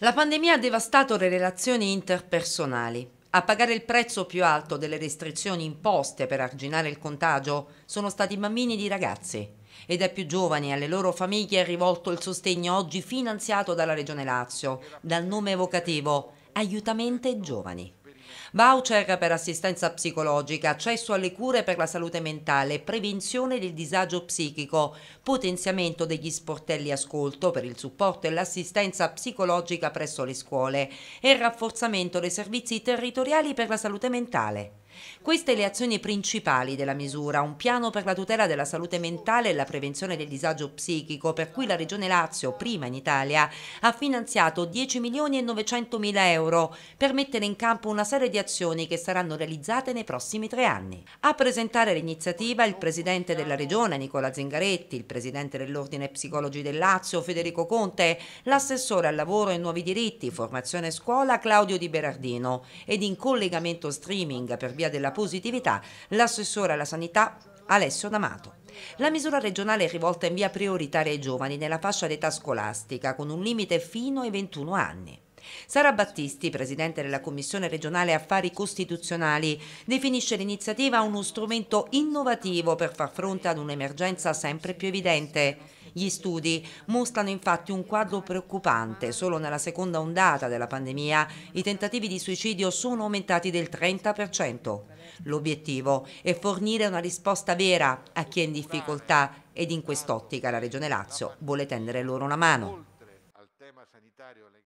La pandemia ha devastato le relazioni interpersonali. A pagare il prezzo più alto delle restrizioni imposte per arginare il contagio sono stati bambini di ragazzi e dai più giovani alle loro famiglie è rivolto il sostegno oggi finanziato dalla Regione Lazio, dal nome evocativo Aiutamente Giovani. Voucher per assistenza psicologica, accesso alle cure per la salute mentale, prevenzione del disagio psichico, potenziamento degli sportelli ascolto per il supporto e l'assistenza psicologica presso le scuole e rafforzamento dei servizi territoriali per la salute mentale. Queste le azioni principali della misura, un piano per la tutela della salute mentale e la prevenzione del disagio psichico, per cui la Regione Lazio, prima in Italia, ha finanziato 10 milioni e 900 mila euro per mettere in campo una serie di azioni che saranno realizzate nei prossimi tre anni. A presentare l'iniziativa il Presidente della Regione, Nicola Zingaretti, il Presidente dell'Ordine Psicologi del Lazio, Federico Conte, l'assessore al lavoro e nuovi diritti, formazione e scuola, Claudio Di Berardino ed in collegamento streaming per via Via della Positività l'assessore alla sanità Alessio D'Amato. La misura regionale è rivolta in via prioritaria ai giovani nella fascia d'età scolastica con un limite fino ai 21 anni. Sara Battisti, presidente della Commissione regionale affari costituzionali, definisce l'iniziativa uno strumento innovativo per far fronte ad un'emergenza sempre più evidente gli studi mostrano infatti un quadro preoccupante. Solo nella seconda ondata della pandemia i tentativi di suicidio sono aumentati del 30%. L'obiettivo è fornire una risposta vera a chi è in difficoltà ed in quest'ottica la Regione Lazio vuole tendere loro una mano.